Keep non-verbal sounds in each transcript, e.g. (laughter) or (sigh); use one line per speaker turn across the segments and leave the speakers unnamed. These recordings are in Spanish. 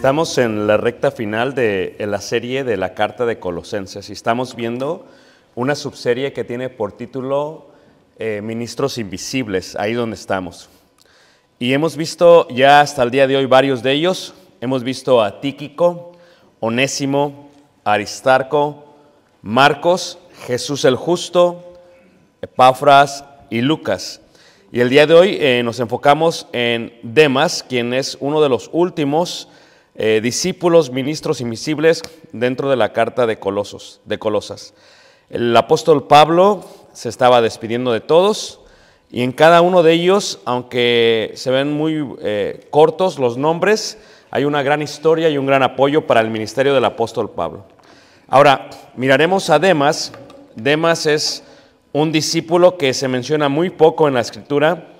Estamos en la recta final de la serie de la Carta de Colosenses y estamos viendo una subserie que tiene por título eh, Ministros Invisibles, ahí donde estamos. Y hemos visto ya hasta el día de hoy varios de ellos. Hemos visto a Tíquico, Onésimo, Aristarco, Marcos, Jesús el Justo, Epáfras y Lucas. Y el día de hoy eh, nos enfocamos en Demas, quien es uno de los últimos eh, discípulos, ministros invisibles dentro de la carta de, Colosos, de Colosas. El apóstol Pablo se estaba despidiendo de todos y en cada uno de ellos, aunque se ven muy eh, cortos los nombres, hay una gran historia y un gran apoyo para el ministerio del apóstol Pablo. Ahora, miraremos a Demas. Demas es un discípulo que se menciona muy poco en la escritura,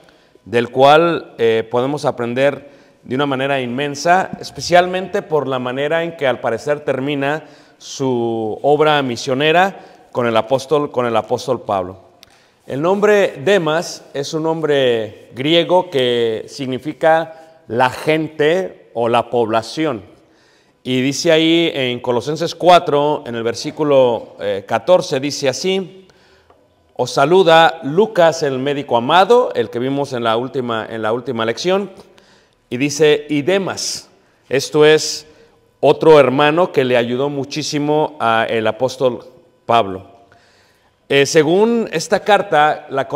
del cual eh, podemos aprender de una manera inmensa, especialmente por la manera en que al parecer termina su obra misionera con el apóstol, con el apóstol Pablo. El nombre Demas es un nombre griego que significa la gente o la población. Y dice ahí en Colosenses 4, en el versículo 14, eh, dice así, os saluda Lucas, el médico amado, el que vimos en la última, en la última lección, y dice, y Demas, esto es otro hermano que le ayudó muchísimo al apóstol Pablo. Eh, según esta carta, la,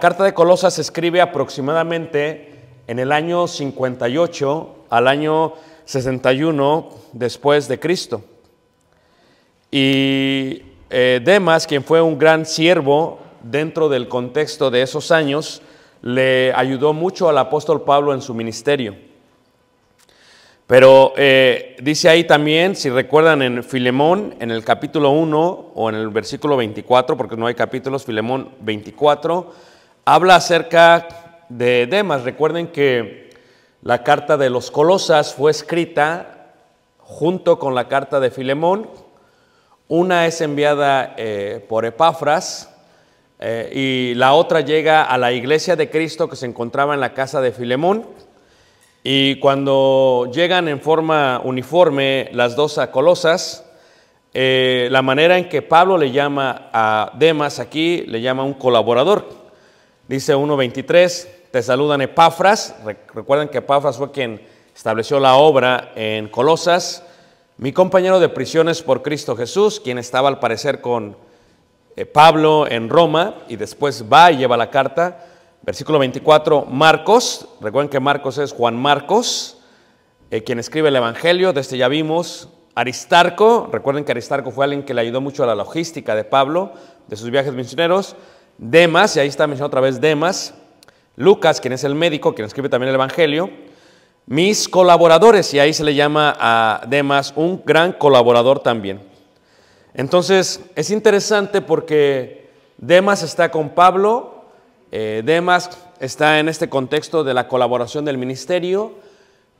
carta de Colosas se escribe aproximadamente en el año 58 al año 61 después de Cristo. Y eh, Demas, quien fue un gran siervo dentro del contexto de esos años, le ayudó mucho al apóstol Pablo en su ministerio. Pero eh, dice ahí también, si recuerdan en Filemón, en el capítulo 1 o en el versículo 24, porque no hay capítulos, Filemón 24, habla acerca de Demas. Recuerden que la carta de los Colosas fue escrita junto con la carta de Filemón. Una es enviada eh, por Epafras, eh, y la otra llega a la iglesia de Cristo que se encontraba en la casa de Filemón. Y cuando llegan en forma uniforme las dos a Colosas, eh, la manera en que Pablo le llama a Demas aquí, le llama un colaborador. Dice 1.23, te saludan Epafras. Recuerden que Epafras fue quien estableció la obra en Colosas. Mi compañero de prisiones por Cristo Jesús, quien estaba al parecer con eh, Pablo en Roma y después va y lleva la carta. Versículo 24, Marcos, recuerden que Marcos es Juan Marcos, eh, quien escribe el Evangelio, desde este ya vimos, Aristarco, recuerden que Aristarco fue alguien que le ayudó mucho a la logística de Pablo, de sus viajes misioneros, Demas, y ahí está mencionado otra vez Demas, Lucas, quien es el médico, quien escribe también el Evangelio, mis colaboradores, y ahí se le llama a Demas un gran colaborador también. Entonces, es interesante porque Demas está con Pablo, eh, Demas está en este contexto de la colaboración del ministerio,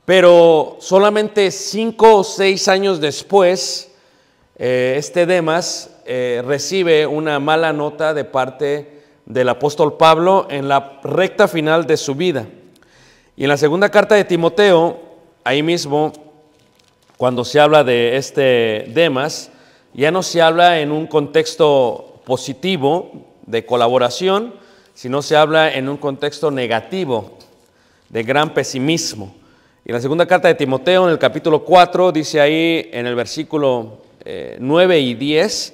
pero solamente cinco o seis años después, eh, este Demas eh, recibe una mala nota de parte del apóstol Pablo en la recta final de su vida. Y en la segunda carta de Timoteo, ahí mismo, cuando se habla de este Demas, ya no se habla en un contexto positivo de colaboración, sino se habla en un contexto negativo, de gran pesimismo. Y la segunda carta de Timoteo, en el capítulo 4, dice ahí en el versículo 9 eh, y 10,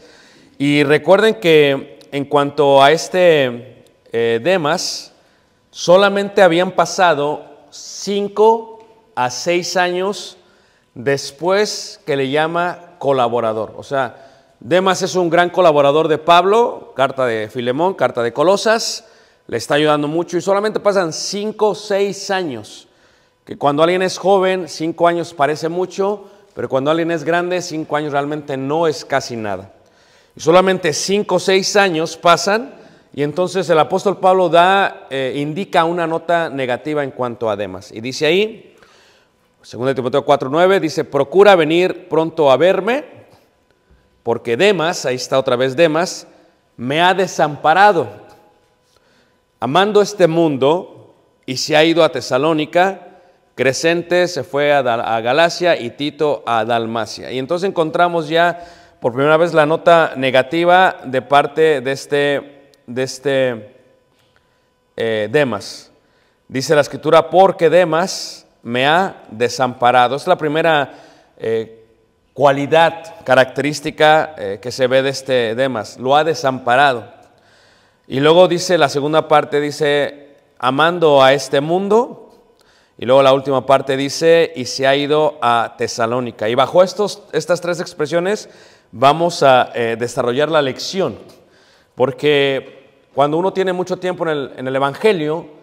y recuerden que en cuanto a este eh, Demas, solamente habían pasado 5 a 6 años después que le llama colaborador. O sea, Demas es un gran colaborador de Pablo, carta de Filemón, carta de Colosas, le está ayudando mucho y solamente pasan 5 o 6 años, que cuando alguien es joven, 5 años parece mucho, pero cuando alguien es grande, 5 años realmente no es casi nada. Y solamente 5 o 6 años pasan y entonces el apóstol Pablo da, eh, indica una nota negativa en cuanto a Demas. Y dice ahí, Segundo de Timoteo 4:9 dice, procura venir pronto a verme, porque Demas, ahí está otra vez Demas, me ha desamparado, amando este mundo, y se ha ido a Tesalónica, Crescente se fue a, Galacia y Tito a Dalmacia. Y entonces encontramos ya por primera vez la nota negativa de parte de este, de este eh, Demas. Dice la escritura, porque Demas me ha desamparado. Es la primera eh, cualidad, característica eh, que se ve de este Demas, lo ha desamparado. Y luego dice, la segunda parte dice, amando a este mundo, y luego la última parte dice, y se ha ido a Tesalónica. Y bajo estos, estas tres expresiones vamos a eh, desarrollar la lección, porque cuando uno tiene mucho tiempo en el, en el Evangelio,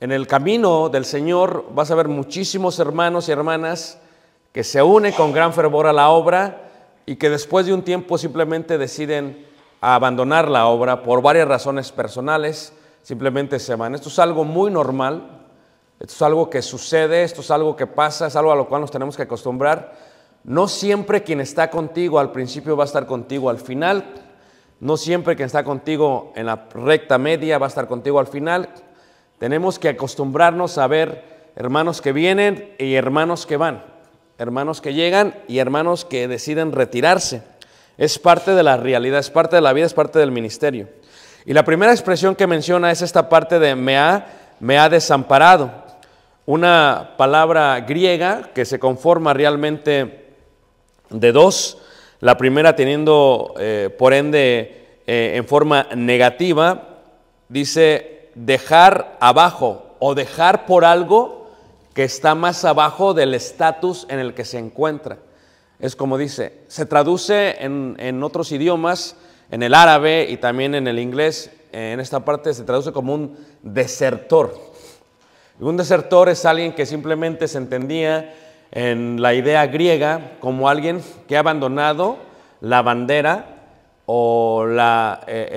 en el camino del Señor vas a ver muchísimos hermanos y hermanas que se unen con gran fervor a la obra y que después de un tiempo simplemente deciden abandonar la obra por varias razones personales, simplemente se van. Esto es algo muy normal, esto es algo que sucede, esto es algo que pasa, es algo a lo cual nos tenemos que acostumbrar. No siempre quien está contigo al principio va a estar contigo al final, no siempre quien está contigo en la recta media va a estar contigo al final tenemos que acostumbrarnos a ver hermanos que vienen y hermanos que van, hermanos que llegan y hermanos que deciden retirarse. Es parte de la realidad, es parte de la vida, es parte del ministerio. Y la primera expresión que menciona es esta parte de me ha, me ha desamparado. Una palabra griega que se conforma realmente de dos. La primera teniendo, eh, por ende, eh, en forma negativa, dice dejar abajo o dejar por algo que está más abajo del estatus en el que se encuentra. Es como dice, se traduce en, en, otros idiomas, en el árabe y también en el inglés, en esta parte se traduce como un desertor. Un desertor es alguien que simplemente se entendía en la idea griega como alguien que ha abandonado la bandera o eh,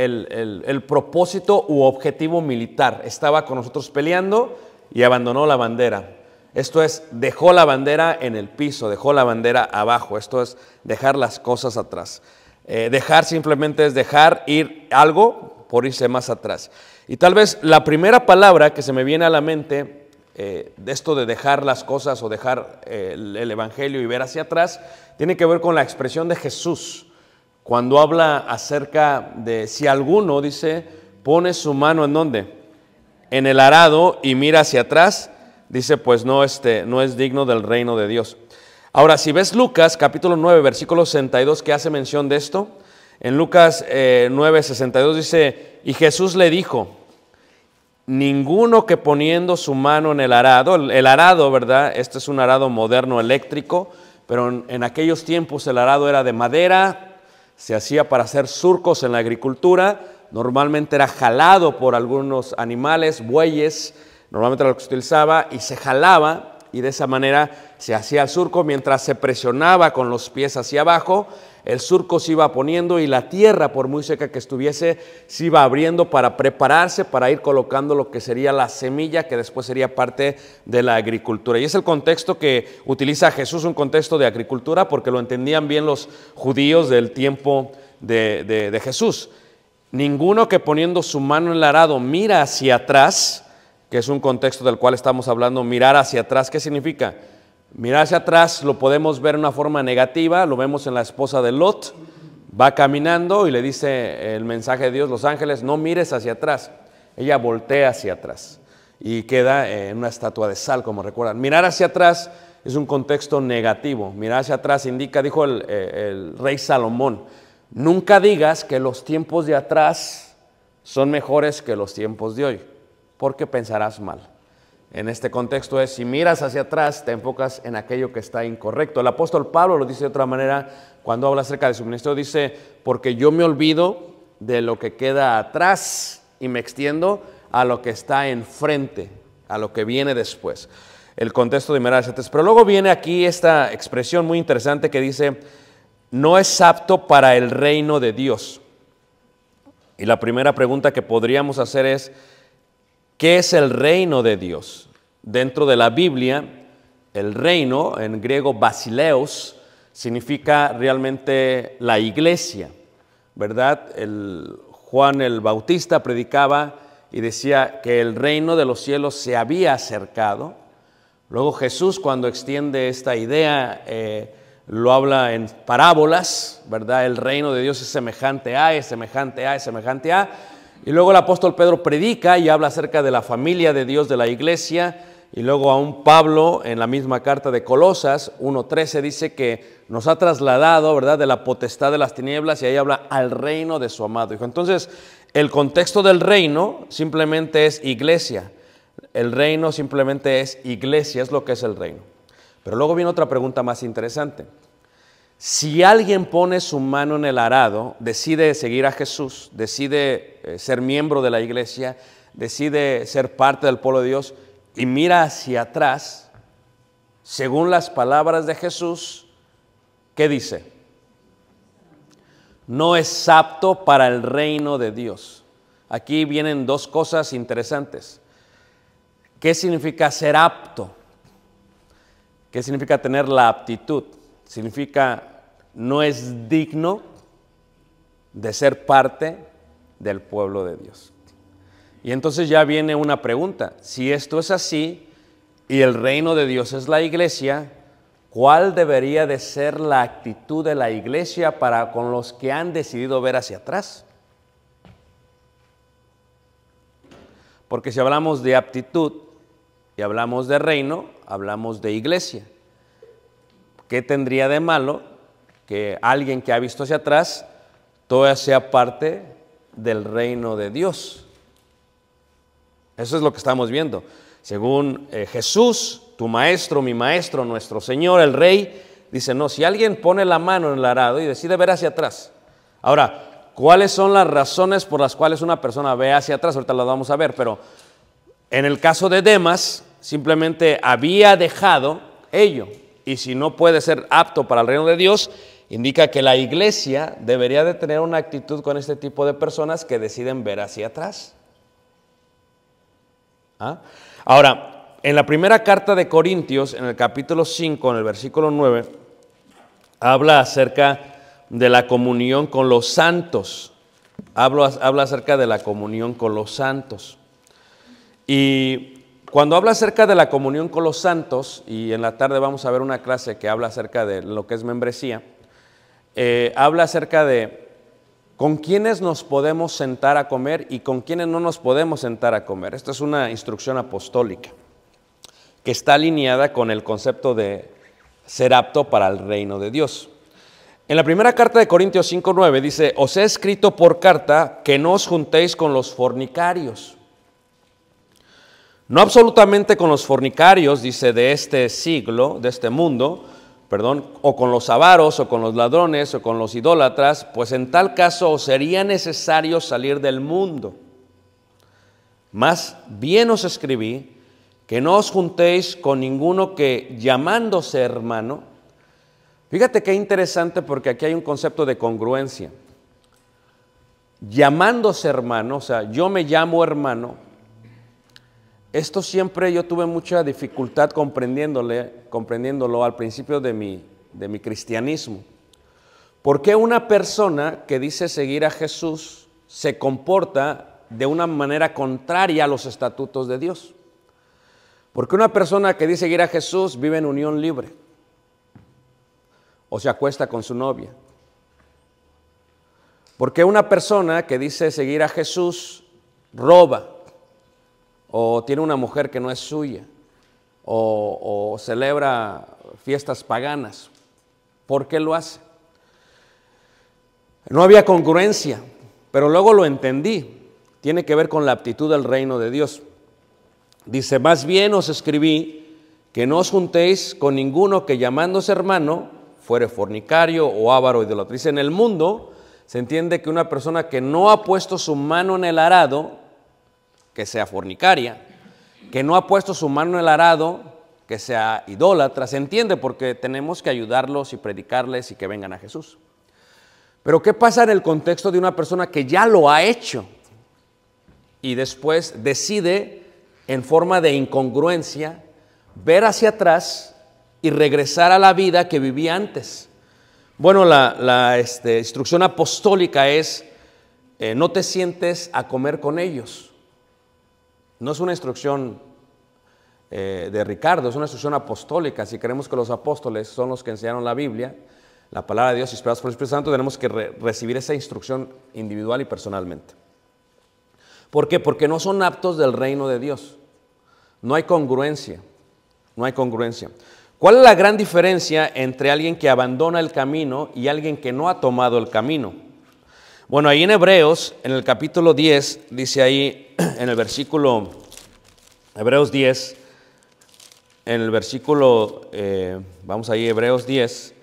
el, propósito u objetivo militar. Estaba con nosotros peleando y abandonó la bandera. Esto es, dejó la bandera en el piso, dejó la bandera abajo. Esto es dejar las cosas atrás. Eh, dejar simplemente es dejar ir algo por irse más atrás. Y tal vez la primera palabra que se me viene a la mente eh, de esto de dejar las cosas o dejar el, el Evangelio y ver hacia atrás, tiene que ver con la expresión de Jesús cuando habla acerca de si alguno, dice, pone su mano en dónde? En el arado y mira hacia atrás, dice, pues no, este, no es digno del reino de Dios. Ahora, si ves Lucas capítulo 9, versículo 62, que hace mención de esto, en Lucas 9, eh, 62 dice, y Jesús le dijo, ninguno que poniendo su mano en el arado, el, arado, ¿verdad? Este es un arado moderno eléctrico, pero en, aquellos tiempos el arado era de madera se hacía para hacer surcos en la agricultura, normalmente era jalado por algunos animales, bueyes, normalmente era lo que se utilizaba, y se jalaba y de esa manera se hacía el surco mientras se presionaba con los pies hacia abajo el surco se iba poniendo y la tierra, por muy seca que estuviese, se iba abriendo para prepararse, para ir colocando lo que sería la semilla, que después sería parte de la agricultura. Y es el contexto que utiliza Jesús, un contexto de agricultura, porque lo entendían bien los judíos del tiempo de, de Jesús. Ninguno que poniendo su mano en el arado mira hacia atrás, que es un contexto del cual estamos hablando, mirar hacia atrás, ¿qué significa? Mirar hacia atrás lo podemos ver de una forma negativa, lo vemos en la esposa de Lot, va caminando y le dice el mensaje de Dios, los ángeles, no mires hacia atrás. Ella voltea hacia atrás y queda en una estatua de sal, como recuerdan. Mirar hacia atrás es un contexto negativo. Mirar hacia atrás indica, dijo el, eh, el rey Salomón, nunca digas que los tiempos de atrás son mejores que los tiempos de hoy, porque pensarás mal en este contexto es, si miras hacia atrás, te enfocas en aquello que está incorrecto. El apóstol Pablo lo dice de otra manera cuando habla acerca de su ministerio, dice, porque yo me olvido de lo que queda atrás y me extiendo a lo que está enfrente, a lo que viene después. El contexto de Mirar Pero luego viene aquí esta expresión muy interesante que dice, no es apto para el reino de Dios. Y la primera pregunta que podríamos hacer es, ¿Qué es el reino de Dios? Dentro de la Biblia, el reino, en griego basileos, significa realmente la iglesia, ¿verdad? El Juan el Bautista predicaba y decía que el reino de los cielos se había acercado. Luego Jesús cuando extiende esta idea eh, lo habla en parábolas, ¿verdad? El reino de Dios es semejante a, es semejante a, es semejante a. Y luego el apóstol Pedro predica y habla acerca de la familia de Dios de la iglesia. Y luego aún Pablo en la misma carta de Colosas 1.13 dice que nos ha trasladado, ¿verdad?, de la potestad de las tinieblas y ahí habla al reino de su amado Hijo. Entonces, el contexto del reino simplemente es iglesia. El reino simplemente es iglesia, es lo que es el reino. Pero luego viene otra pregunta más interesante. Si alguien pone su mano en el arado, decide seguir a Jesús, decide eh, ser miembro de la iglesia, decide ser parte del pueblo de Dios y mira hacia atrás, según las palabras de Jesús, ¿qué dice? No es apto para el reino de Dios. Aquí vienen dos cosas interesantes. ¿Qué significa ser apto? ¿Qué significa tener la aptitud? Significa no es digno de ser parte del pueblo de Dios. Y entonces ya viene una pregunta, si esto es así y el reino de Dios es la iglesia, ¿cuál debería de ser la actitud de la iglesia para con los que han decidido ver hacia atrás? Porque si hablamos de aptitud y hablamos de reino, hablamos de iglesia. ¿Qué tendría de malo que alguien que ha visto hacia atrás todavía sea parte del reino de Dios. Eso es lo que estamos viendo. Según eh, Jesús, tu maestro, mi maestro, nuestro Señor, el Rey, dice, no, si alguien pone la mano en el arado y decide ver hacia atrás. Ahora, ¿cuáles son las razones por las cuales una persona ve hacia atrás? Ahorita las vamos a ver, pero en el caso de Demas, simplemente había dejado ello. Y si no puede ser apto para el reino de Dios, indica que la iglesia debería de tener una actitud con este tipo de personas que deciden ver hacia atrás. ¿Ah? Ahora, en la primera carta de Corintios, en el capítulo 5, en el versículo 9, habla acerca de la comunión con los santos. habla acerca de la comunión con los santos. Y cuando habla acerca de la comunión con los santos, y en la tarde vamos a ver una clase que habla acerca de lo que es membresía, eh, habla acerca de con quiénes nos podemos sentar a comer y con quiénes no nos podemos sentar a comer. Esta es una instrucción apostólica que está alineada con el concepto de ser apto para el reino de Dios. En la primera carta de Corintios 5.9 dice, os he escrito por carta que no os juntéis con los fornicarios. No absolutamente con los fornicarios, dice, de este siglo, de este mundo, perdón, o con los avaros, o con los ladrones, o con los idólatras, pues en tal caso sería necesario salir del mundo. Más bien os escribí que no os juntéis con ninguno que llamándose hermano. Fíjate qué interesante porque aquí hay un concepto de congruencia. Llamándose hermano, o sea, yo me llamo hermano, esto siempre yo tuve mucha dificultad comprendiéndole, comprendiéndolo al principio de mi, de mi cristianismo. ¿Por qué una persona que dice seguir a Jesús se comporta de una manera contraria a los estatutos de Dios? ¿Por qué una persona que dice seguir a Jesús vive en unión libre? O se acuesta con su novia. ¿Por qué una persona que dice seguir a Jesús roba? o tiene una mujer que no es suya, o, celebra fiestas paganas. ¿Por qué lo hace? No había congruencia, pero luego lo entendí. Tiene que ver con la aptitud del reino de Dios. Dice, más bien os escribí que no os juntéis con ninguno que llamándose hermano fuere fornicario o avaro idolatrice En el mundo se entiende que una persona que no ha puesto su mano en el arado que sea fornicaria, que no ha puesto su mano en el arado, que sea idólatra, se entiende porque tenemos que ayudarlos y predicarles y que vengan a Jesús. Pero ¿qué pasa en el contexto de una persona que ya lo ha hecho y después decide en forma de incongruencia ver hacia atrás y regresar a la vida que vivía antes? Bueno, la, este, instrucción apostólica es, eh, no te sientes a comer con ellos. No es una instrucción eh, de Ricardo, es una instrucción apostólica. Si creemos que los apóstoles son los que enseñaron la Biblia, la palabra de Dios inspirados por el Espíritu Santo, tenemos que recibir esa instrucción individual y personalmente. ¿Por qué? Porque no son aptos del reino de Dios. No hay congruencia. No hay congruencia. ¿Cuál es la gran diferencia entre alguien que abandona el camino y alguien que no ha tomado el camino? Bueno, ahí en Hebreos, en el capítulo 10, dice ahí (clears throat) en el versículo, Hebreos 10, en el versículo, eh, vamos ahí, Hebreos 10,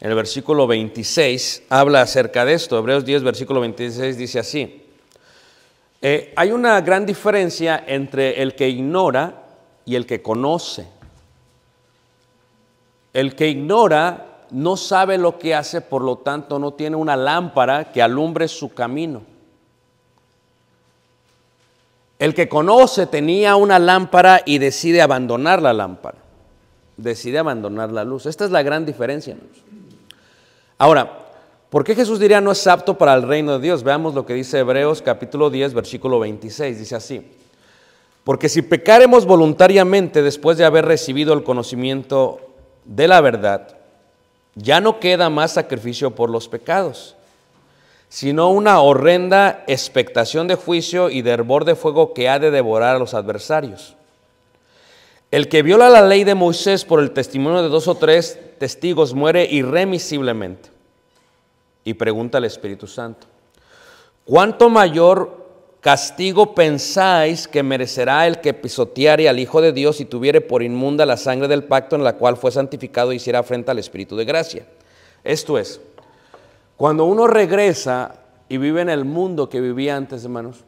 en el versículo 26, habla acerca de esto. Hebreos 10, versículo 26 dice así. Eh, hay una gran diferencia entre el que ignora y el que conoce. El que ignora no sabe lo que hace, por lo tanto no tiene una lámpara que alumbre su camino. El que conoce tenía una lámpara y decide abandonar la lámpara, decide abandonar la luz. Esta es la gran diferencia. Ahora, ¿por qué Jesús diría no es apto para el reino de Dios? Veamos lo que dice Hebreos capítulo 10, versículo 26. Dice así, porque si pecaremos voluntariamente después de haber recibido el conocimiento de la verdad, ya no queda más sacrificio por los pecados, sino una horrenda expectación de juicio y de hervor de fuego que ha de devorar a los adversarios. El que viola la ley de Moisés por el testimonio de dos o tres testigos muere irremisiblemente. Y pregunta al Espíritu Santo, ¿cuánto mayor Castigo pensáis que merecerá el que pisoteare al Hijo de Dios y tuviere por inmunda la sangre del pacto en la cual fue santificado y e hiciera frente al Espíritu de gracia. Esto es, cuando uno regresa y vive en el mundo que vivía antes, hermanos,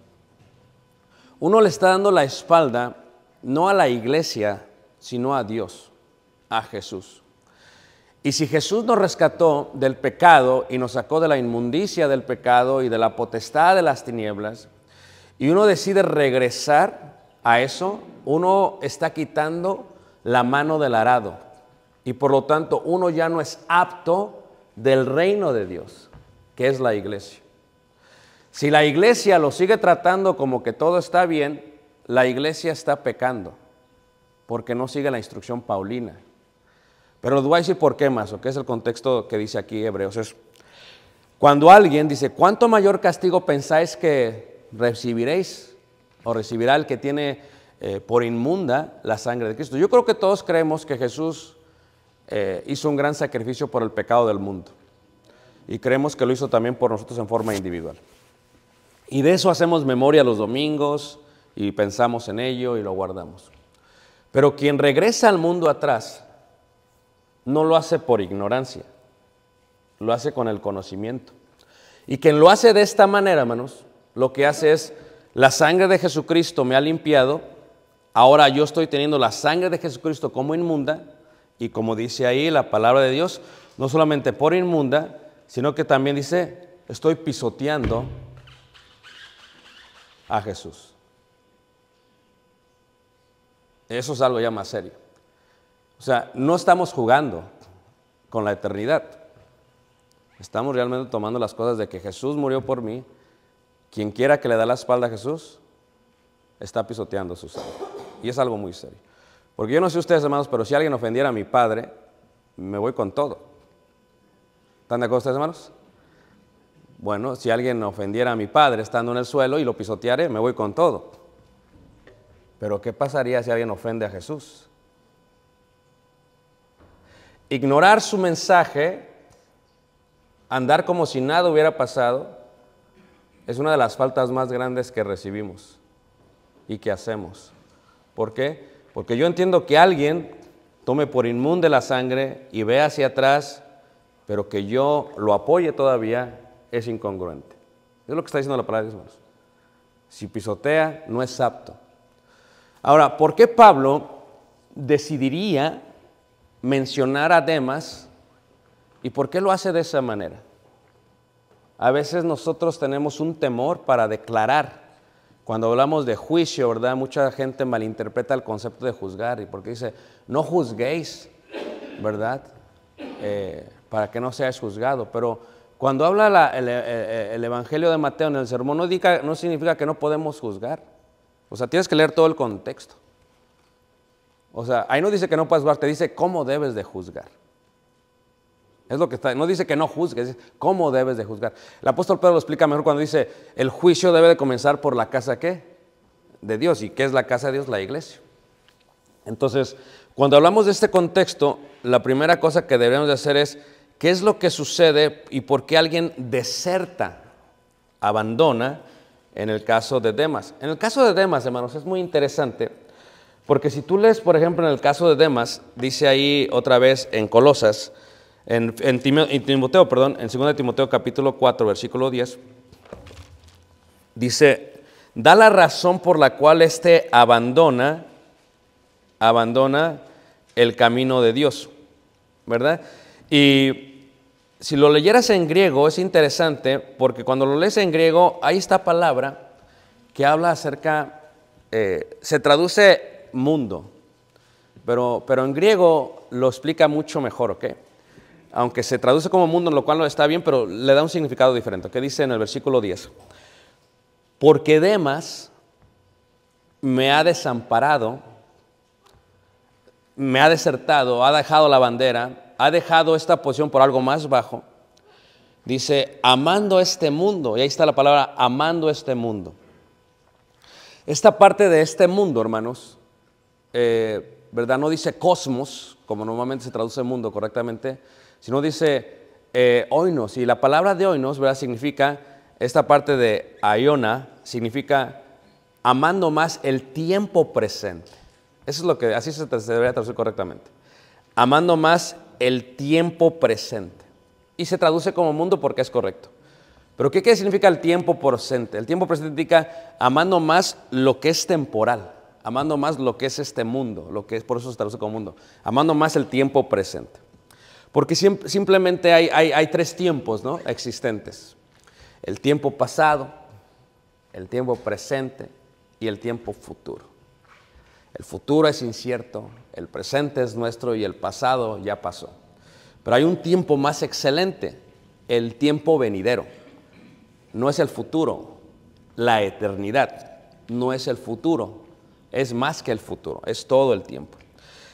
uno le está dando la espalda no a la iglesia, sino a Dios, a Jesús. Y si Jesús nos rescató del pecado y nos sacó de la inmundicia del pecado y de la potestad de las tinieblas, y uno decide regresar a eso, uno está quitando la mano del arado y por lo tanto uno ya no es apto del reino de Dios, que es la iglesia. Si la iglesia lo sigue tratando como que todo está bien, la iglesia está pecando porque no sigue la instrucción paulina. Pero les voy a decir por qué más, o qué es el contexto que dice aquí Hebreos. Es, cuando alguien dice, ¿cuánto mayor castigo pensáis que recibiréis o recibirá el que tiene eh, por inmunda la sangre de Cristo. Yo creo que todos creemos que Jesús eh, hizo un gran sacrificio por el pecado del mundo y creemos que lo hizo también por nosotros en forma individual. Y de eso hacemos memoria los domingos y pensamos en ello y lo guardamos. Pero quien regresa al mundo atrás no lo hace por ignorancia, lo hace con el conocimiento. Y quien lo hace de esta manera, hermanos, lo que hace es, la sangre de Jesucristo me ha limpiado, ahora yo estoy teniendo la sangre de Jesucristo como inmunda, y como dice ahí la palabra de Dios, no solamente por inmunda, sino que también dice, estoy pisoteando a Jesús. Eso es algo ya más serio. O sea, no estamos jugando con la eternidad. Estamos realmente tomando las cosas de que Jesús murió por mí, quien quiera que le da la espalda a Jesús, está pisoteando su sangre. Y es algo muy serio. Porque yo no sé ustedes, hermanos, pero si alguien ofendiera a mi padre, me voy con todo. ¿Están de acuerdo ustedes, hermanos? Bueno, si alguien ofendiera a mi padre estando en el suelo y lo pisotearé, me voy con todo. Pero ¿qué pasaría si alguien ofende a Jesús? Ignorar su mensaje, andar como si nada hubiera pasado, es una de las faltas más grandes que recibimos y que hacemos. ¿Por qué? Porque yo entiendo que alguien tome por inmune la sangre y ve hacia atrás, pero que yo lo apoye todavía es incongruente. Es lo que está diciendo la palabra de Dios. Si pisotea, no es apto. Ahora, ¿por qué Pablo decidiría mencionar a Demas y por qué lo hace de esa manera? A veces nosotros tenemos un temor para declarar. Cuando hablamos de juicio, ¿verdad? Mucha gente malinterpreta el concepto de juzgar y porque dice, no juzguéis, ¿verdad? Eh, para que no seáis juzgado. Pero cuando habla eh, eh, el, Evangelio de Mateo en el sermón, no, no significa que no podemos juzgar. O sea, tienes que leer todo el contexto. O sea, ahí no dice que no puedes juzgar, te dice cómo debes de juzgar. Es lo que está, no dice que no juzgues, dice cómo debes de juzgar. El apóstol Pedro lo explica mejor cuando dice, el juicio debe de comenzar por la casa qué? De Dios. ¿Y qué es la casa de Dios? La iglesia. Entonces, cuando hablamos de este contexto, la primera cosa que debemos de hacer es, ¿qué es lo que sucede y por qué alguien deserta, abandona en el caso de Demas? En el caso de Demas, hermanos, es muy interesante, porque si tú lees, por ejemplo, en el caso de Demas, dice ahí otra vez en Colosas, en, Timoteo, perdón, en 2 Timoteo capítulo 4, versículo 10, dice, da la razón por la cual éste abandona, abandona el camino de Dios, ¿verdad? Y si lo leyeras en griego es interesante porque cuando lo lees en griego hay esta palabra que habla acerca, eh, se traduce mundo, pero, pero en griego lo explica mucho mejor, ¿ok? aunque se traduce como mundo, lo cual no está bien, pero le da un significado diferente, ¿Qué dice en el versículo 10, porque Demas me ha desamparado, me ha desertado, ha dejado la bandera, ha dejado esta posición por algo más bajo, dice, amando este mundo, y ahí está la palabra, amando este mundo. Esta parte de este mundo, hermanos, eh, ¿verdad? No dice cosmos, como normalmente se traduce mundo correctamente, no dice hoy eh, oinos. Y la palabra de oinos, ¿verdad? Significa, esta parte de ayona, significa amando más el tiempo presente. Eso es lo que, así se, debería traducir correctamente. Amando más el tiempo presente. Y se traduce como mundo porque es correcto. Pero ¿qué, significa el tiempo presente? El tiempo presente indica amando más lo que es temporal, amando más lo que es este mundo, lo que es, por eso se traduce como mundo, amando más el tiempo presente. Porque simplemente hay, tres tiempos ¿no? existentes. El tiempo pasado, el tiempo presente y el tiempo futuro. El futuro es incierto, el presente es nuestro y el pasado ya pasó. Pero hay un tiempo más excelente, el tiempo venidero. No es el futuro, la eternidad. No es el futuro, es más que el futuro, es todo el tiempo.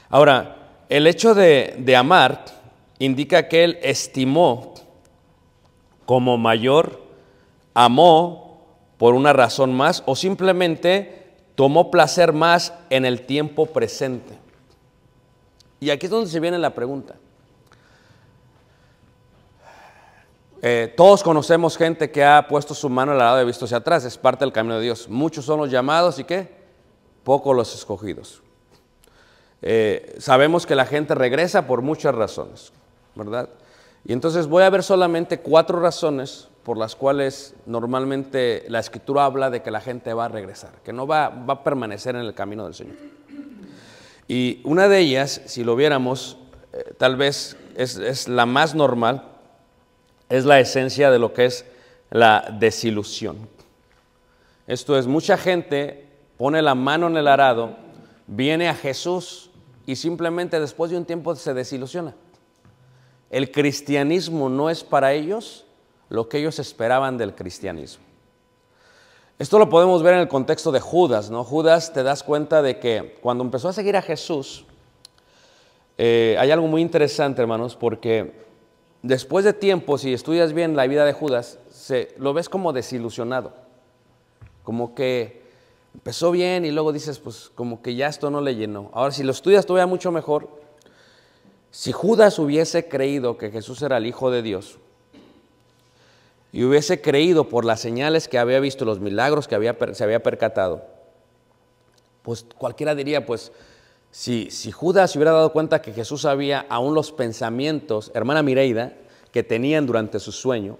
Ahora, el hecho de amar indica que él estimó como mayor, amó por una razón más o simplemente tomó placer más en el tiempo presente. Y aquí es donde se viene la pregunta. Eh, todos conocemos gente que ha puesto su mano al lado y visto hacia atrás, es parte del camino de Dios. Muchos son los llamados y qué, pocos los escogidos. Eh, sabemos que la gente regresa por muchas razones. ¿verdad? Y entonces voy a ver solamente cuatro razones por las cuales normalmente la escritura habla de que la gente va a regresar, que no va, a permanecer en el camino del Señor. Y una de ellas, si lo viéramos, eh, tal vez es la más normal, es la esencia de lo que es la desilusión. Esto es, mucha gente pone la mano en el arado, viene a Jesús y simplemente después de un tiempo se desilusiona el cristianismo no es para ellos lo que ellos esperaban del cristianismo. Esto lo podemos ver en el contexto de Judas, ¿no? Judas te das cuenta de que cuando empezó a seguir a Jesús, eh, hay algo muy interesante, hermanos, porque después de tiempo, si estudias bien la vida de Judas, se, lo ves como desilusionado, como que empezó bien y luego dices, pues como que ya esto no le llenó. Ahora, si lo estudias todavía mucho mejor, si Judas hubiese creído que Jesús era el Hijo de Dios y hubiese creído por las señales que había visto, los milagros que había, se había percatado, pues cualquiera diría, pues si, si Judas se hubiera dado cuenta que Jesús había aún los pensamientos, hermana Mireida, que tenían durante su sueño,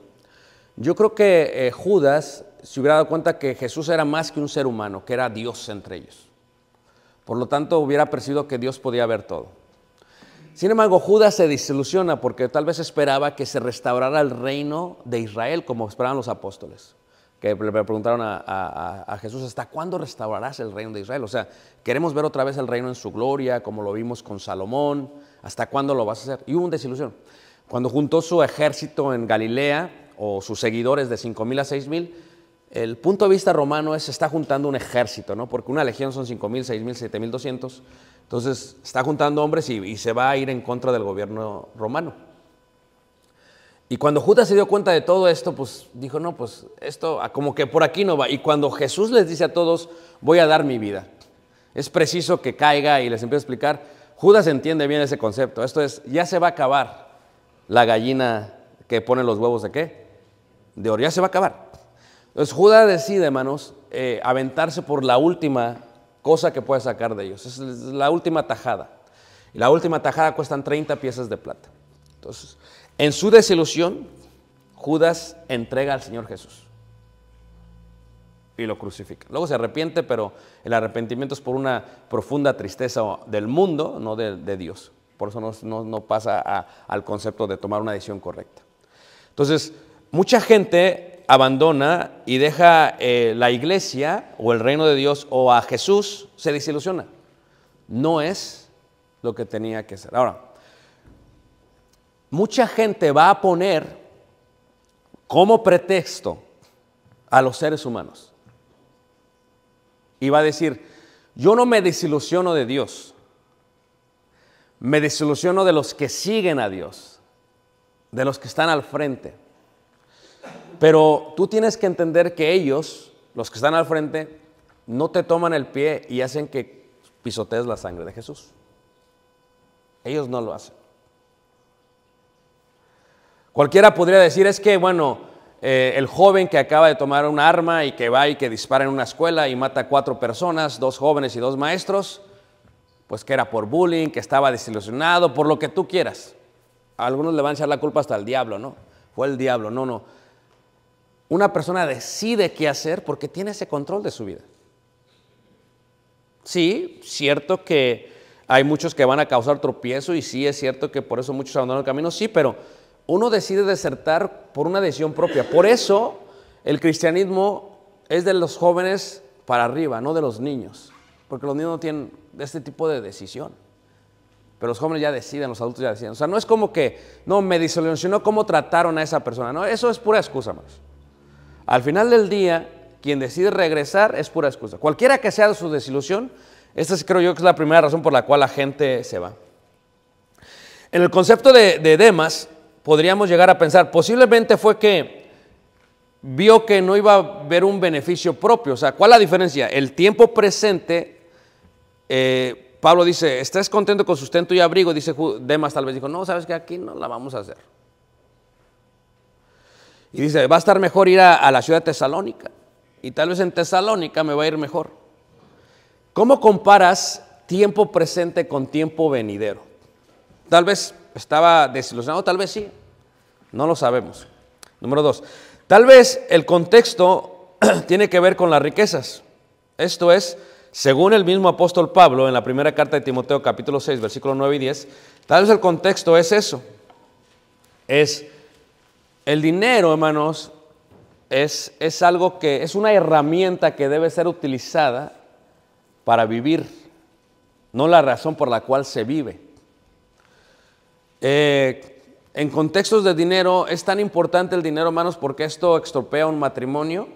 yo creo que eh, Judas se hubiera dado cuenta que Jesús era más que un ser humano, que era Dios entre ellos. Por lo tanto, hubiera percibido que Dios podía ver todo. Sin embargo, Judas se desilusiona porque tal vez esperaba que se restaurara el reino de Israel como esperaban los apóstoles. Que le preguntaron a, Jesús, ¿hasta cuándo restaurarás el reino de Israel? O sea, queremos ver otra vez el reino en su gloria, como lo vimos con Salomón, ¿hasta cuándo lo vas a hacer? Y hubo una desilusión. Cuando juntó su ejército en Galilea, o sus seguidores de 5.000 a 6.000, el punto de vista romano es, se está juntando un ejército, ¿no? Porque una legión son 5.000, 6.000, 7.200. Entonces está juntando hombres y, se va a ir en contra del gobierno romano. Y cuando Judas se dio cuenta de todo esto, pues dijo, no, pues esto ah, como que por aquí no va. Y cuando Jesús les dice a todos, voy a dar mi vida, es preciso que caiga y les empiece a explicar, Judas entiende bien ese concepto. Esto es, ya se va a acabar la gallina que pone los huevos de qué? De oro, ya se va a acabar. Entonces Judas decide, hermanos, eh, aventarse por la última cosa que puede sacar de ellos. Es la última tajada. Y la última tajada cuestan 30 piezas de plata. Entonces, en su desilusión, Judas entrega al Señor Jesús y lo crucifica. Luego se arrepiente, pero el arrepentimiento es por una profunda tristeza del mundo, no de, Dios. Por eso no, pasa al concepto de tomar una decisión correcta. Entonces, mucha gente abandona y deja eh, la iglesia o el reino de Dios o a Jesús, se desilusiona. No es lo que tenía que ser. Ahora, mucha gente va a poner como pretexto a los seres humanos. Y va a decir, yo no me desilusiono de Dios, me desilusiono de los que siguen a Dios, de los que están al frente. Pero tú tienes que entender que ellos, los que están al frente, no te toman el pie y hacen que pisotees la sangre de Jesús. Ellos no lo hacen. Cualquiera podría decir, es que, bueno, eh, el joven que acaba de tomar un arma y que va y que dispara en una escuela y mata a cuatro personas, dos jóvenes y dos maestros, pues que era por bullying, que estaba desilusionado, por lo que tú quieras. algunos le van a echar la culpa hasta al diablo, ¿no? Fue el diablo, no, no una persona decide qué hacer porque tiene ese control de su vida. Sí, cierto que hay muchos que van a causar tropiezo y sí es cierto que por eso muchos abandonan el camino, sí, pero uno decide desertar por una decisión propia. Por eso el cristianismo es de los jóvenes para arriba, no de los niños, porque los niños no tienen este tipo de decisión. Pero los jóvenes ya deciden, los adultos ya deciden. O sea, no es como que, no, me disolucionó cómo trataron a esa persona. No, eso es pura excusa, más. Al final del día, quien decide regresar es pura excusa. Cualquiera que sea su desilusión, esta creo yo que es la primera razón por la cual la gente se va. En el concepto de, Demas, podríamos llegar a pensar, posiblemente fue que vio que no iba a haber un beneficio propio. O sea, ¿cuál es la diferencia? El tiempo presente, eh, Pablo dice, ¿estás contento con sustento y abrigo? Dice Demas, tal vez dijo, no, sabes que aquí no la vamos a hacer. Y dice, va a estar mejor ir a, la ciudad de Tesalónica. Y tal vez en Tesalónica me va a ir mejor. ¿Cómo comparas tiempo presente con tiempo venidero? Tal vez estaba desilusionado, tal vez sí. No lo sabemos. Número dos, tal vez el contexto (clears throat) tiene que ver con las riquezas. Esto es, según el mismo apóstol Pablo en la primera carta de Timoteo capítulo 6, versículo 9 y 10, tal vez el contexto es eso. Es el dinero, hermanos, es, es algo que es una herramienta que debe ser utilizada para vivir, no la razón por la cual se vive. Eh, en contextos de dinero, es tan importante el dinero, hermanos, porque esto extorpea un matrimonio,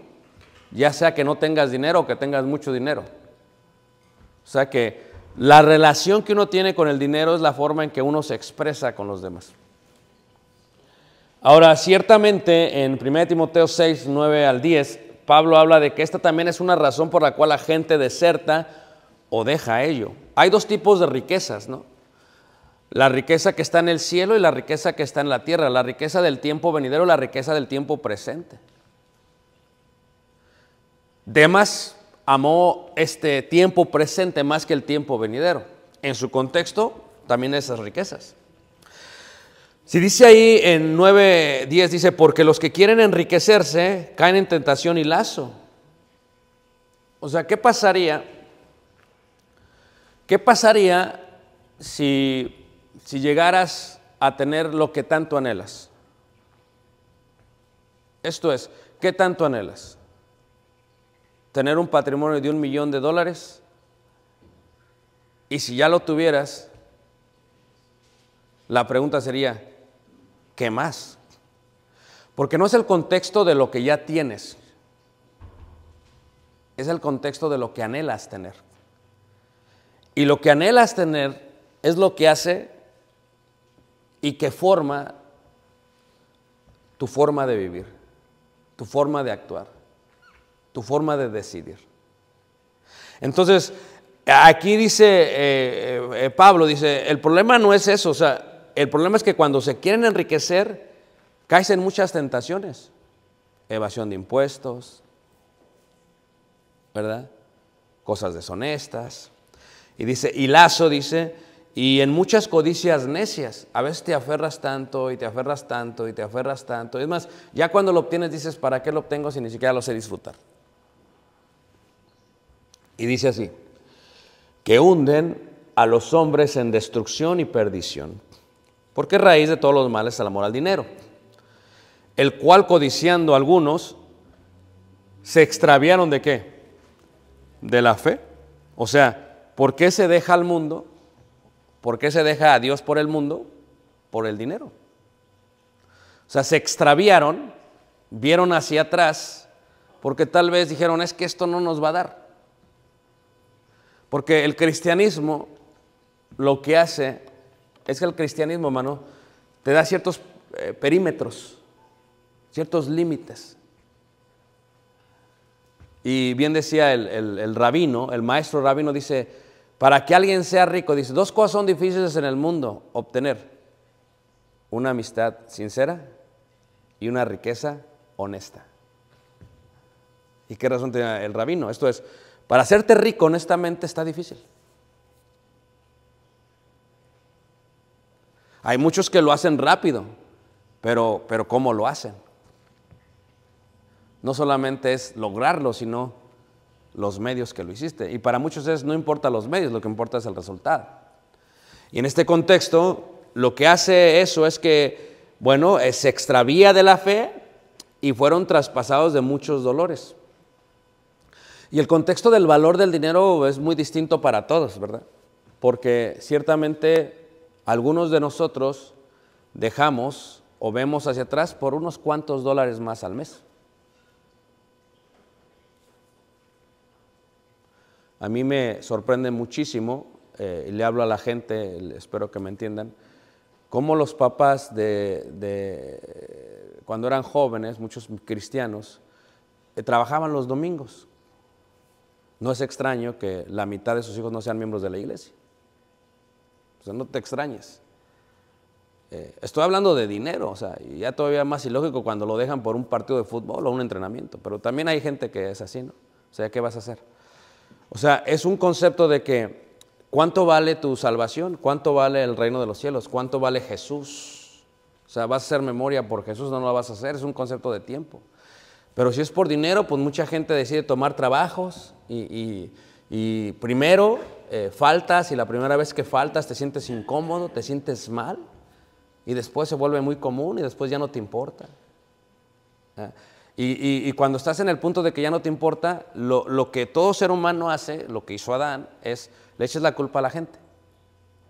ya sea que no tengas dinero o que tengas mucho dinero. O sea que la relación que uno tiene con el dinero es la forma en que uno se expresa con los demás. Ahora, ciertamente en 1 Timoteo 6, 9 al 10, Pablo habla de que esta también es una razón por la cual la gente deserta o deja ello. Hay dos tipos de riquezas, ¿no? La riqueza que está en el cielo y la riqueza que está en la tierra, la riqueza del tiempo venidero, la riqueza del tiempo presente. Demas amó este tiempo presente más que el tiempo venidero. En su contexto, también esas riquezas. Si dice ahí en 9.10, dice, porque los que quieren enriquecerse caen en tentación y lazo. O sea, ¿qué pasaría? ¿Qué pasaría si, si llegaras a tener lo que tanto anhelas? Esto es, ¿qué tanto anhelas? ¿Tener un patrimonio de un millón de dólares? Y si ya lo tuvieras, la pregunta sería, ¿qué más? Porque no es el contexto de lo que ya tienes, es el contexto de lo que anhelas tener. Y lo que anhelas tener es lo que hace y que forma tu forma de vivir, tu forma de actuar, tu forma de decidir. Entonces, aquí dice eh, eh, eh, Pablo, dice, el problema no es eso, o sea, el problema es que cuando se quieren enriquecer, caes en muchas tentaciones. Evasión de impuestos, ¿verdad? Cosas deshonestas. Y dice, y lazo dice, y en muchas codicias necias, a veces te aferras tanto y te aferras tanto y te aferras tanto. Es más, ya cuando lo obtienes dices, ¿para qué lo obtengo si ni siquiera lo sé disfrutar? Y dice así, que hunden a los hombres en destrucción y perdición, porque raíz de todos los males es el amor al dinero, el cual codiciando algunos, se extraviaron de qué? De la fe. O sea, ¿por qué se deja al mundo? ¿Por qué se deja a Dios por el mundo? Por el dinero. O sea, se extraviaron, vieron hacia atrás, porque tal vez dijeron, es que esto no nos va a dar. Porque el cristianismo lo que hace es que el cristianismo, hermano, te da ciertos eh, perímetros, ciertos límites. Y bien decía el, el rabino, el maestro rabino dice, para que alguien sea rico, dice, dos cosas son difíciles en el mundo obtener. Una amistad sincera y una riqueza honesta. ¿Y qué razón tenía el rabino? Esto es, para hacerte rico honestamente está difícil. Hay muchos que lo hacen rápido, pero, pero ¿cómo lo hacen? No solamente es lograrlo, sino los medios que lo hiciste. Y para muchos es, no importa los medios, lo que importa es el resultado. Y en este contexto, lo que hace eso es que, bueno, eh, se extravía de la fe y fueron traspasados de muchos dolores. Y el contexto del valor del dinero es muy distinto para todos, ¿verdad? Porque ciertamente algunos de nosotros dejamos o vemos hacia atrás por unos cuantos dólares más al mes. A mí me sorprende muchísimo, eh, y le hablo a la gente, espero que me entiendan, cómo los papás de, cuando eran jóvenes, muchos cristianos, eh, trabajaban los domingos. No es extraño que la mitad de sus hijos no sean miembros de la iglesia no te extrañes. Eh, estoy hablando de dinero, o sea, y ya todavía más ilógico cuando lo dejan por un partido de fútbol o un entrenamiento, pero también hay gente que es así, ¿no? O sea, ¿qué vas a hacer? O sea, es un concepto de que cuánto vale tu salvación, cuánto vale el reino de los cielos, cuánto vale Jesús. O sea, vas a hacer memoria por Jesús, no lo vas a hacer, es un concepto de tiempo. Pero si es por dinero, pues mucha gente decide tomar trabajos y primero eh, faltas y la primera vez que faltas te sientes incómodo, te sientes mal y después se vuelve muy común y después ya no te importa. Eh, y, cuando estás en el punto de que ya no te importa, lo, que todo ser humano hace, lo que hizo Adán, es le eches la culpa a la gente.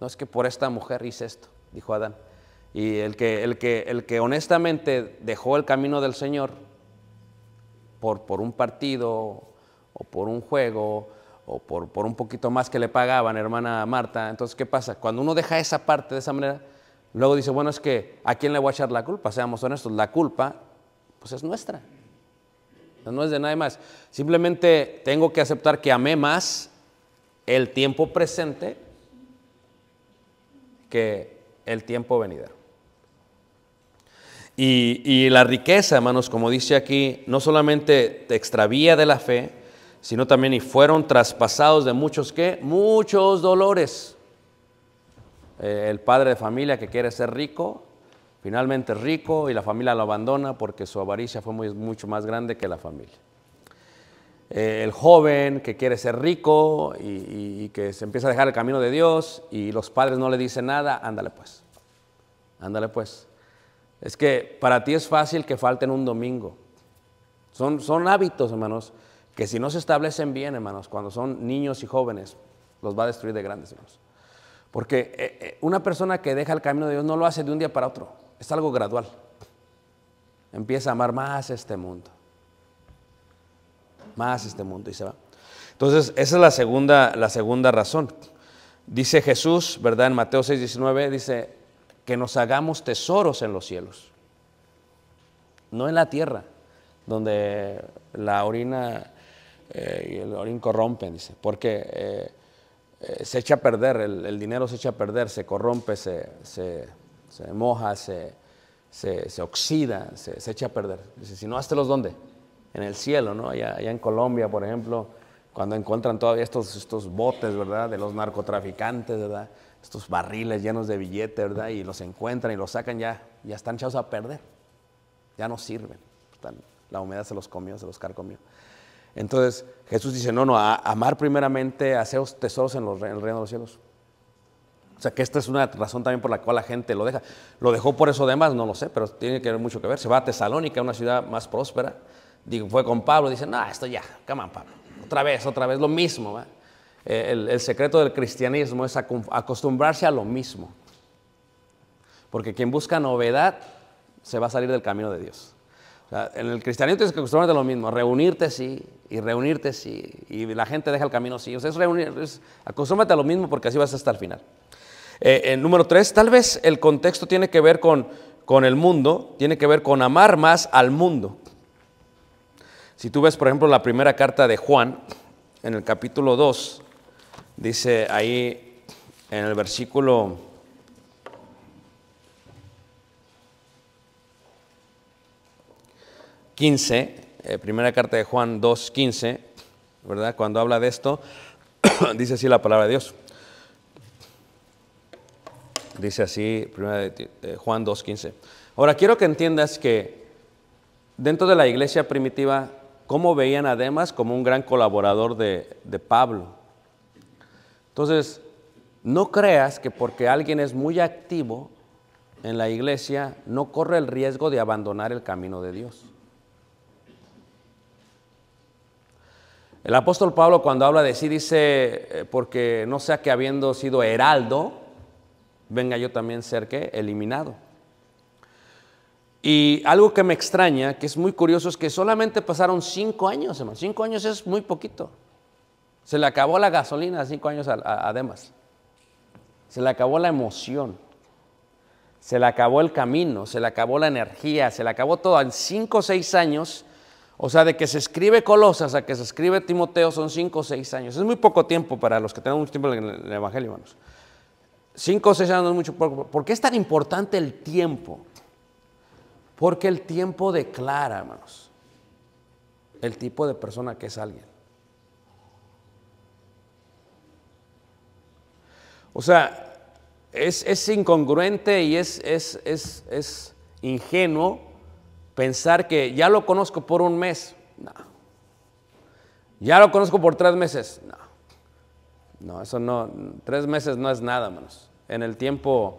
No es que por esta mujer hice esto, dijo Adán. Y el que, el que, el que honestamente dejó el camino del Señor por, por un partido o por un juego o por, por, un poquito más que le pagaban, hermana Marta. Entonces, ¿qué pasa? Cuando uno deja esa parte de esa manera, luego dice, bueno, es que ¿a quién le voy a echar la culpa? Seamos honestos, la culpa, pues es nuestra. No es de nadie más. Simplemente tengo que aceptar que amé más el tiempo presente que el tiempo venidero. Y, y, la riqueza, hermanos, como dice aquí, no solamente te extravía de la fe, sino también y fueron traspasados de muchos qué? Muchos dolores. Eh, el padre de familia que quiere ser rico, finalmente rico y la familia lo abandona porque su avaricia fue mucho más grande que la familia. Eh, el joven que quiere ser rico y, que se empieza a dejar el camino de Dios y los padres no le dicen nada, ándale pues, ándale pues. Es que para ti es fácil que falten un domingo. Son, son hábitos, hermanos que si no se establecen bien, hermanos, cuando son niños y jóvenes, los va a destruir de grandes, hermanos. Porque eh, eh, una persona que deja el camino de Dios no lo hace de un día para otro, es algo gradual. Empieza a amar más este mundo, más este mundo y se va. Entonces, esa es la segunda, la segunda razón. Dice Jesús, ¿verdad? En Mateo 6, 19, dice, que nos hagamos tesoros en los cielos, no en la tierra, donde la orina eh, y el orín corrompen, dice, porque eh, eh, se echa a perder, el, dinero se echa a perder, se corrompe, se, moja, se, se oxida, se, echa a perder. Dice, si no, los dónde? En el cielo, ¿no? Allá, en Colombia, por ejemplo, cuando encuentran todavía estos, estos botes, ¿verdad? De los narcotraficantes, ¿verdad? Estos barriles llenos de billetes, ¿verdad? Y los encuentran y los sacan ya, ya están echados a perder. Ya no sirven. la humedad se los comió, se los carcomió. Entonces Jesús dice, no, no, a, amar primeramente, haceos tesoros en, el reino de los cielos. O sea, que esta es una razón también por la cual la gente lo deja. ¿Lo dejó por eso demás? No lo sé, pero tiene que haber mucho que ver. Se va a Tesalónica, una ciudad más próspera. Digo, fue con Pablo, dice, no, esto ya, come on, Pablo. Otra vez, otra vez, lo mismo. Eh, el, secreto del cristianismo es acostumbrarse a lo mismo. Porque quien busca novedad se va a salir del camino de Dios en el cristianismo tienes que acostumbrarte a lo mismo, reunirte sí, y reunirte sí, y la gente deja el camino sí. O sea, es reunir, es, a lo mismo porque así vas hasta el final. Eh, eh, número tres, tal vez el contexto tiene que ver con, con el mundo, tiene que ver con amar más al mundo. Si tú ves, por ejemplo, la primera carta de Juan, en el capítulo 2, dice ahí en el versículo 15, eh, primera carta de Juan 2, 15, ¿verdad? Cuando habla de esto, (coughs) dice así la palabra de Dios. Dice así, primera de, Juan 2, 15. Ahora, quiero que entiendas que dentro de la iglesia primitiva, ¿cómo veían a Demas como un gran colaborador de Pablo? Entonces, no creas que porque alguien es muy activo en la iglesia, no corre el riesgo de abandonar el camino de Dios. El apóstol Pablo cuando habla de sí dice, eh, porque no sea que habiendo sido heraldo, venga yo también ser que eliminado. Y algo que me extraña, que es muy curioso, es que solamente pasaron cinco años, hermano. Cinco años es muy poquito. Se le acabó la gasolina cinco años además. Se le acabó la emoción. Se le acabó el camino, se le acabó la energía, se le acabó todo. En cinco o seis años o sea, de que se escribe Colosas a que se escribe Timoteo son cinco o seis años. Es muy poco tiempo para los que tenemos mucho tiempo en el Evangelio, hermanos. Cinco o seis años es mucho poco. ¿Por qué es tan importante el tiempo? Porque el tiempo declara, hermanos, el tipo de persona que es alguien. O sea, es, incongruente y es, es, es ingenuo Pensar que ya lo conozco por un mes, no. Ya lo conozco por tres meses, no. No, eso no, tres meses no es nada, hermanos. En el tiempo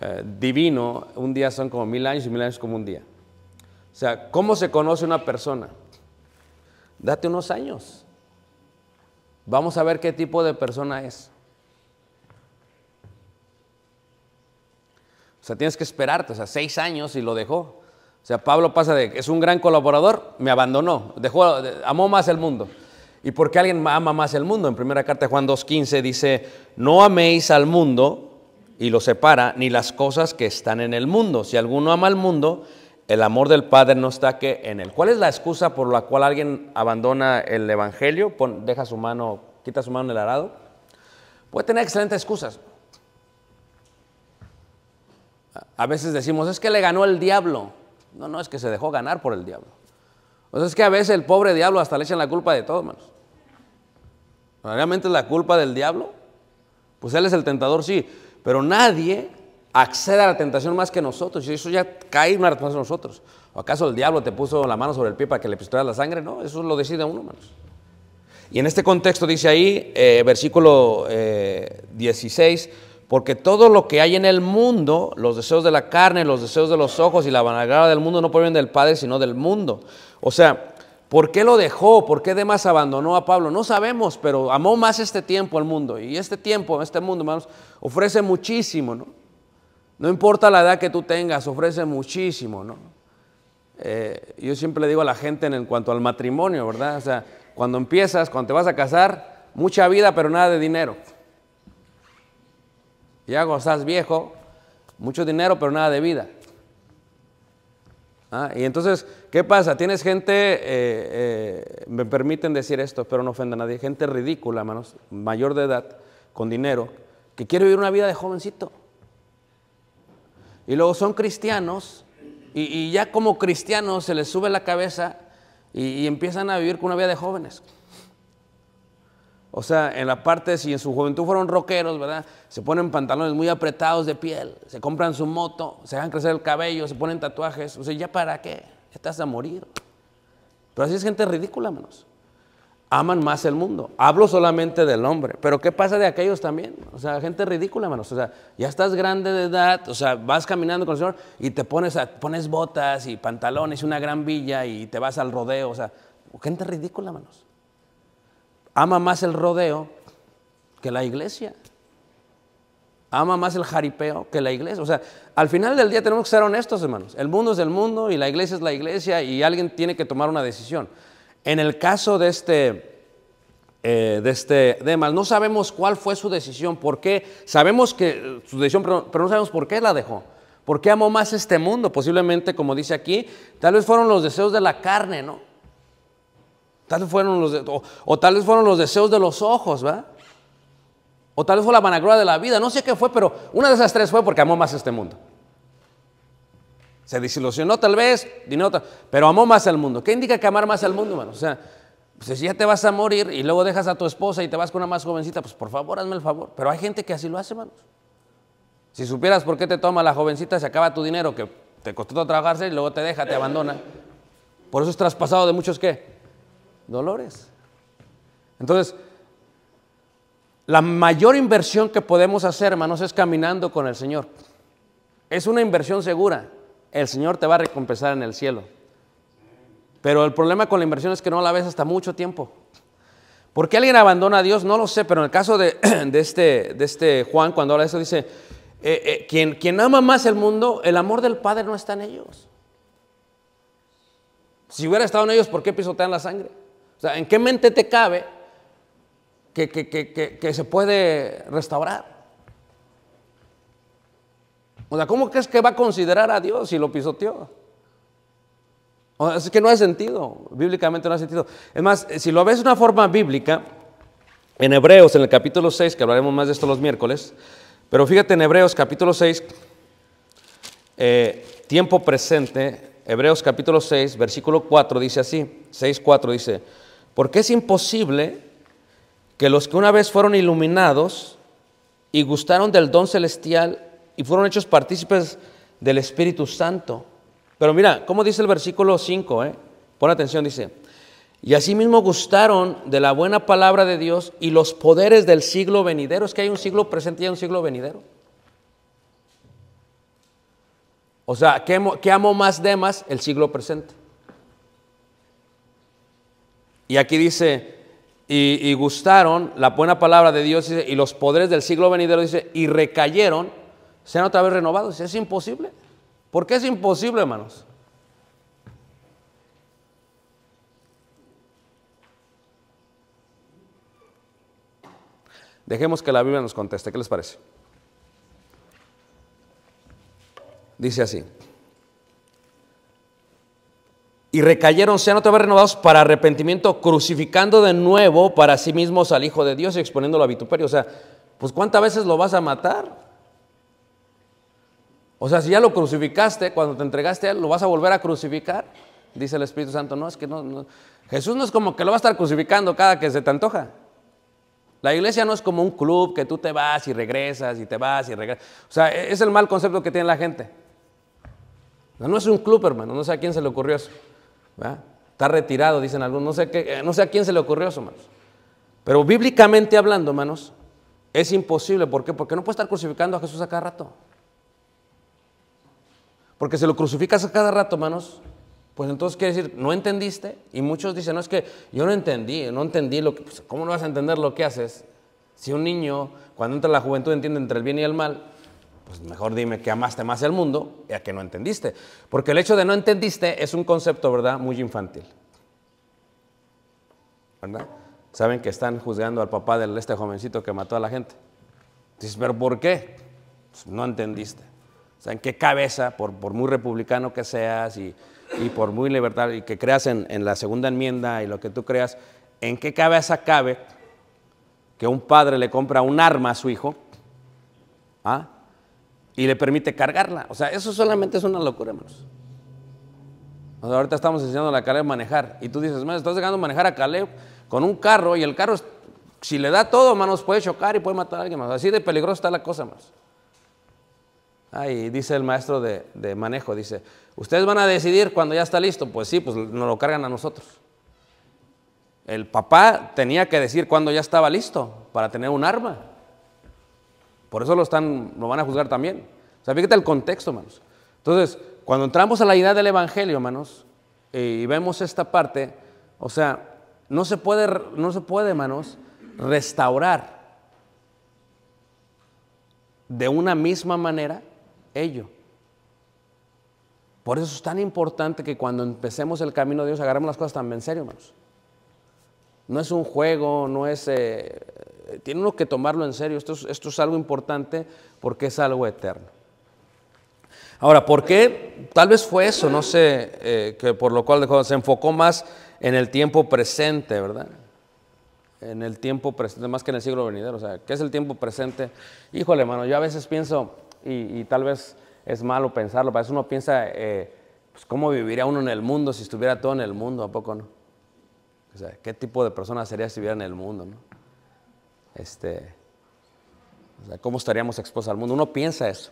eh, divino, un día son como mil años y mil años como un día. O sea, ¿cómo se conoce una persona? Date unos años. Vamos a ver qué tipo de persona es. O sea, tienes que esperarte, o sea, seis años y lo dejó. O sea, Pablo pasa de, es un gran colaborador, me abandonó, dejó, amó más el mundo. ¿Y por qué alguien ama más el mundo? En primera carta de Juan 2.15 dice, no améis al mundo y lo separa, ni las cosas que están en el mundo. Si alguno ama al mundo, el amor del Padre no está que en él. ¿Cuál es la excusa por la cual alguien abandona el Evangelio? deja su mano, quita su mano del arado. Puede tener excelentes excusas. A veces decimos, es que le ganó el diablo. No, no, es que se dejó ganar por el diablo. O sea, es que a veces el pobre diablo hasta le echan la culpa de todo, hermanos. ¿Realmente es la culpa del diablo? Pues él es el tentador, sí, pero nadie accede a la tentación más que nosotros. Y eso ya cae una respuesta de nosotros. ¿O acaso el diablo te puso la mano sobre el pie para que le pistoleas la sangre? No, eso lo decide uno, hermanos. Y en este contexto dice ahí, eh, versículo 16, eh, porque todo lo que hay en el mundo, los deseos de la carne, los deseos de los ojos y la vanagloria del mundo no provienen del Padre, sino del mundo. O sea, ¿por qué lo dejó? ¿Por qué demás abandonó a Pablo? No sabemos, pero amó más este tiempo al mundo. Y este tiempo, este mundo, hermanos, ofrece muchísimo, ¿no? No importa la edad que tú tengas, ofrece muchísimo, ¿no? Eh, yo siempre le digo a la gente en cuanto al matrimonio, ¿verdad? O sea, cuando empiezas, cuando te vas a casar, mucha vida, pero nada de dinero. Ya estás viejo, mucho dinero, pero nada de vida. Ah, y entonces, ¿qué pasa? Tienes gente, eh, eh, me permiten decir esto, pero no ofenda a nadie, gente ridícula, manos, mayor de edad, con dinero, que quiere vivir una vida de jovencito. Y luego son cristianos, y, ya como cristianos se les sube la cabeza y, y empiezan a vivir con una vida de jóvenes. O sea, en la parte, si en su juventud fueron rockeros, ¿verdad? Se ponen pantalones muy apretados de piel, se compran su moto, se dejan crecer el cabello, se ponen tatuajes. O sea, ¿ya para qué? estás a morir. Pero así es gente ridícula, manos. Aman más el mundo. Hablo solamente del hombre. Pero ¿qué pasa de aquellos también? O sea, gente ridícula, manos. O sea, ya estás grande de edad, o sea, vas caminando con el Señor y te pones, pones botas y pantalones y una gran villa y te vas al rodeo. O sea, gente ridícula, manos ama más el rodeo que la iglesia. Ama más el jaripeo que la iglesia. O sea, al final del día tenemos que ser honestos, hermanos. El mundo es el mundo y la iglesia es la iglesia y alguien tiene que tomar una decisión. En el caso de este, eh, de este Demas, no sabemos cuál fue su decisión, por qué. Sabemos que eh, su decisión, pero no sabemos por qué la dejó. ¿Por qué amó más este mundo? Posiblemente, como dice aquí, tal vez fueron los deseos de la carne, ¿no? Tal vez fueron los, o, tal vez fueron los deseos de los ojos, ¿verdad? O tal vez fue la vanagloria de la vida. No sé qué fue, pero una de esas tres fue porque amó más este mundo. Se desilusionó tal vez, dinero, pero amó más al mundo. ¿Qué indica que amar más al mundo, hermano? O sea, pues, si ya te vas a morir y luego dejas a tu esposa y te vas con una más jovencita, pues por favor, hazme el favor. Pero hay gente que así lo hace, hermano. Si supieras por qué te toma la jovencita, se acaba tu dinero que te costó trabajarse y luego te deja, te abandona. Por eso es traspasado de muchos ¿qué? dolores. Entonces, la mayor inversión que podemos hacer, hermanos, es caminando con el Señor. Es una inversión segura. El Señor te va a recompensar en el cielo. Pero el problema con la inversión es que no la ves hasta mucho tiempo. ¿Por qué alguien abandona a Dios? No lo sé, pero en el caso de, (clears throat) este, de este, Juan, cuando habla de eso, dice, eh, eh, quien, quien ama más el mundo, el amor del Padre no está en ellos. Si hubiera estado en ellos, ¿por qué pisotean la sangre? O sea, ¿en qué mente te cabe que, que, se puede restaurar? O sea, ¿cómo crees que va a considerar a Dios si lo pisoteó? O sea, es que no hay sentido, bíblicamente no hay sentido. Es más, eh, si lo ves de una forma bíblica, en Hebreos, en el capítulo 6, que hablaremos más de esto los miércoles, pero fíjate en Hebreos capítulo 6, eh, tiempo presente, Hebreos capítulo 6, versículo 4 dice así, 6, 4 dice, porque es imposible que los que una vez fueron iluminados y gustaron del don celestial y fueron hechos partícipes del Espíritu Santo. Pero mira, ¿cómo dice el versículo 5? Eh? Pon atención, dice, y asimismo gustaron de la buena palabra de Dios y los poderes del siglo venidero. Es que hay un siglo presente y hay un siglo venidero. O sea, ¿qué, qué amo más de más? El siglo presente. Y aquí dice, y, gustaron la buena palabra de Dios y los poderes del siglo venidero, dice, y recayeron, sean otra vez renovados. Es imposible. ¿Por qué es imposible, hermanos? Dejemos que la Biblia nos conteste. ¿Qué les parece? Dice así y recayeron, sean otra vez renovados para arrepentimiento, crucificando de nuevo para sí mismos al Hijo de Dios y exponiéndolo a vituperio. O sea, pues ¿cuántas veces lo vas a matar? O sea, si ya lo crucificaste, cuando te entregaste a él, ¿lo vas a volver a crucificar? Dice el Espíritu Santo, no, es que no, Jesús no es como que lo va a estar crucificando cada que se te antoja. La iglesia no es como un club que tú te vas y regresas y te vas y regresas. O sea, e-, es el mal concepto que tiene la gente. No, no es un club, hermano, no sé a quién se le ocurrió eso. Está retirado, dicen algunos. No sé, qué, eh, no sé a quién se le ocurrió eso, hermanos. Pero bíblicamente hablando, manos, es imposible. ¿Por qué? Porque no puede estar crucificando a Jesús a cada rato. Porque si lo crucificas a cada rato, manos, pues entonces quiere decir, no entendiste. Y muchos dicen, no, es que yo no entendí, no entendí lo que, pues, ¿cómo no vas a entender lo que haces? Si un niño, cuando entra la juventud, entiende entre el bien y el mal, pues mejor dime que amaste más el mundo y a que no entendiste. Porque el hecho de no entendiste es un concepto, ¿verdad?, muy infantil. ¿Verdad? Saben que están juzgando al papá de este jovencito que mató a la gente. Dices, ¿pero por qué? Pues, no entendiste. O sea, ¿en qué cabeza, por, muy republicano que seas y, por muy libertad y que creas en, en la segunda enmienda y lo que tú creas, ¿en qué cabeza cabe que un padre le compra un arma a su hijo? ¿Ah? y le permite cargarla. O sea, eso solamente es una locura, hermanos. ahorita estamos enseñando a la Caleb a manejar y tú dices, hermano, estás dejando manejar a Caleb con un carro y el carro, si le da todo, hermanos, puede chocar y puede matar a alguien más. Así de peligroso está la cosa, hermanos. Ahí dice el maestro de, de, manejo, dice, ustedes van a decidir cuando ya está listo. Pues sí, pues nos lo cargan a nosotros. El papá tenía que decir cuando ya estaba listo para tener un arma. Por eso lo, están, lo van a juzgar también. O sea, fíjate el contexto, hermanos. Entonces, cuando entramos a la idea del Evangelio, hermanos, eh, y vemos esta parte, o sea, no se puede, no se puede, hermanos, restaurar de una misma manera ello. Por eso es tan importante que cuando empecemos el camino de Dios agarremos las cosas también en serio, hermanos. No es un juego, no es eh, tiene uno que tomarlo en serio. Esto es, esto es algo importante porque es algo eterno. Ahora, ¿por qué? Tal vez fue eso, no sé, eh, que por lo cual se enfocó más en el tiempo presente, ¿verdad? En el tiempo presente, más que en el siglo venidero. O sea, ¿qué es el tiempo presente? Híjole, hermano, yo a veces pienso, y, tal vez es malo pensarlo, a veces uno piensa, eh, pues, ¿cómo viviría uno en el mundo si estuviera todo en el mundo? ¿A poco no? O sea, ¿qué tipo de persona sería si viviera en el mundo, no? Este, sea, ¿Cómo estaríamos expuestos al mundo? Uno piensa eso.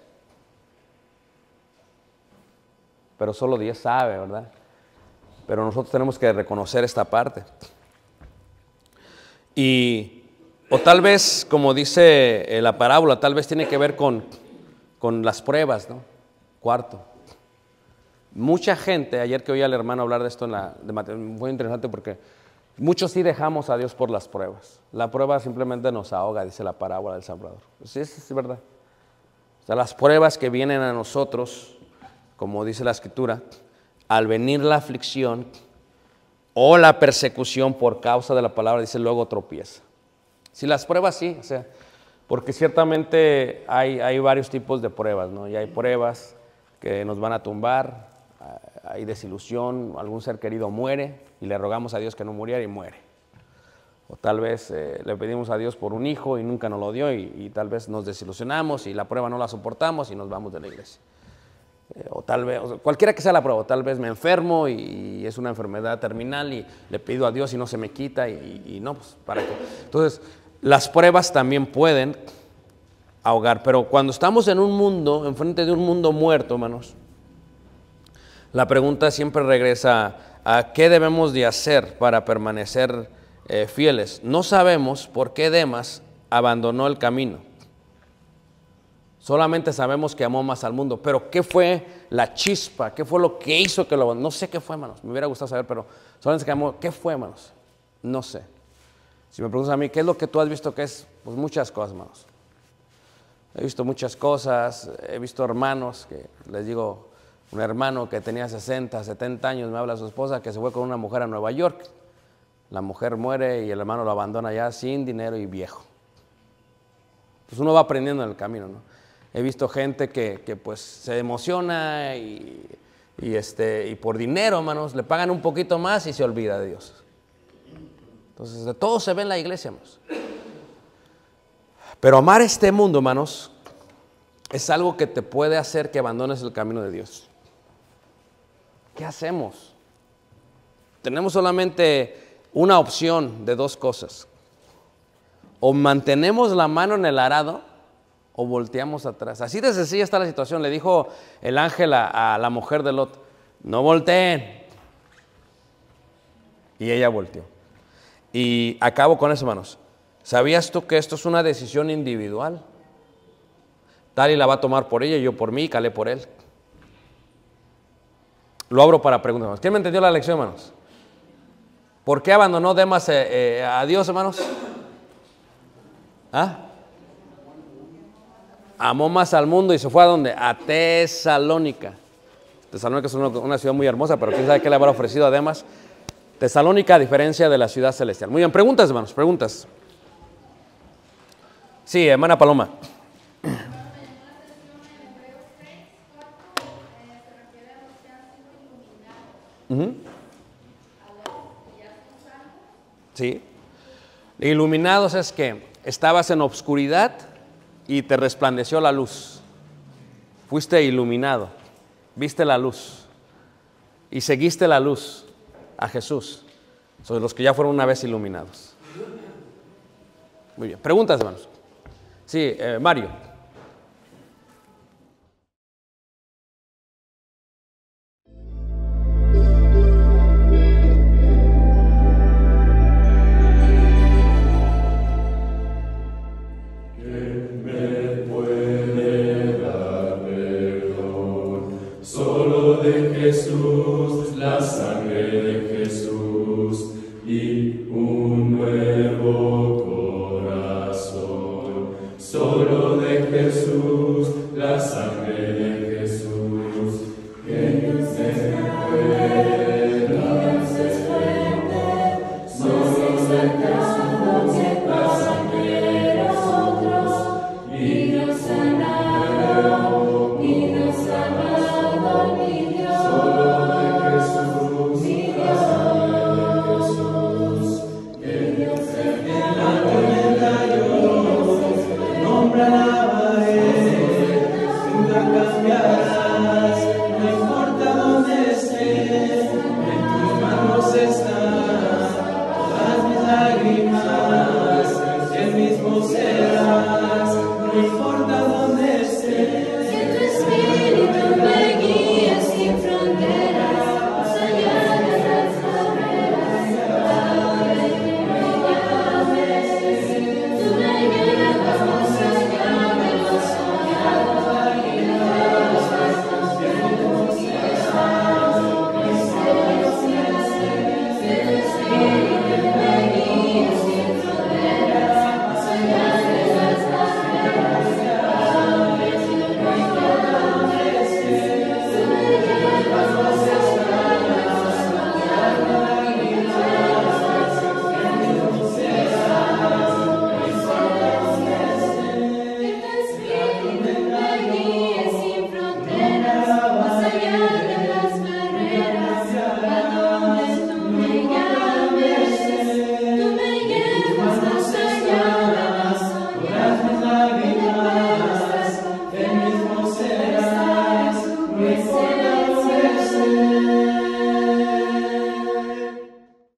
Pero solo Dios sabe, ¿verdad? Pero nosotros tenemos que reconocer esta parte. Y, o tal vez, como dice eh, la parábola, tal vez tiene que ver con, con las pruebas, ¿no? Cuarto. Mucha gente, ayer que oí al hermano hablar de esto, en la, de, fue interesante porque Muchos sí dejamos a Dios por las pruebas. La prueba simplemente nos ahoga, dice la parábola del Salvador. Pues sí, es verdad. sea, las pruebas que vienen a nosotros, como dice la Escritura, al venir la aflicción o la persecución por causa de la palabra, dice luego tropieza. Si las pruebas sí, o sea, porque ciertamente hay, hay varios tipos de pruebas, ¿no? Y hay pruebas que nos van a tumbar, hay desilusión, algún ser querido muere y le rogamos a Dios que no muriera y muere. O tal vez eh, le pedimos a Dios por un hijo y nunca nos lo dio y, tal vez nos desilusionamos y la prueba no la soportamos y nos vamos de la iglesia. Eh, o tal vez, cualquiera que sea la prueba, tal vez me enfermo y, es una enfermedad terminal y le pido a Dios y no se me quita y, y no, pues para qué. Entonces, las pruebas también pueden ahogar, pero cuando estamos en un mundo, enfrente de un mundo muerto, hermanos, la pregunta siempre regresa a qué debemos de hacer para permanecer eh, fieles. No sabemos por qué Demas abandonó el camino. Solamente sabemos que amó más al mundo. Pero ¿qué fue la chispa? ¿Qué fue lo que hizo que lo No sé qué fue, manos. Me hubiera gustado saber, pero solamente que amó. ¿Qué fue, manos? No sé. Si me preguntas a mí, ¿qué es lo que tú has visto que es? Pues muchas cosas, hermanos. He visto muchas cosas, he visto hermanos que les digo, un hermano que tenía 60, 70 años me habla su esposa que se fue con una mujer a Nueva York. La mujer muere y el hermano lo abandona ya sin dinero y viejo. Pues uno va aprendiendo en el camino, ¿no? He visto gente que, pues se emociona y, este, y por dinero, hermanos, le pagan un poquito más y se olvida de Dios. Entonces, de todo se ve en la iglesia, hermanos. Pero amar este mundo, hermanos, es algo que te puede hacer que abandones el camino de Dios. ¿qué hacemos? Tenemos solamente una opción de dos cosas. O mantenemos la mano en el arado o volteamos atrás. Así de sencilla está la situación. Le dijo el ángel a, la mujer de Lot, no volteen. Y ella volteó. Y acabo con esas manos ¿Sabías tú que esto es una decisión individual? Tal y la va a tomar por ella, yo por mí, y Calé por él. Lo abro para preguntas, ¿Quién me entendió la lección, hermanos? ¿Por qué abandonó Demas eh, eh, a Dios, hermanos? ¿Ah? Amó más al mundo y se fue a dónde? A Tesalónica. Tesalónica es una, ciudad muy hermosa, pero quién sabe qué le habrá ofrecido a Demas. Tesalónica, a diferencia de la ciudad celestial. Muy bien, preguntas, hermanos, preguntas. Sí, hermana Paloma. ¿Sí? Iluminados es que estabas en obscuridad y te resplandeció la luz. Fuiste iluminado, viste la luz y seguiste la luz a Jesús. sobre los que ya fueron una vez iluminados. Muy bien. Preguntas, hermanos. Sí, eh, Mario. Lord.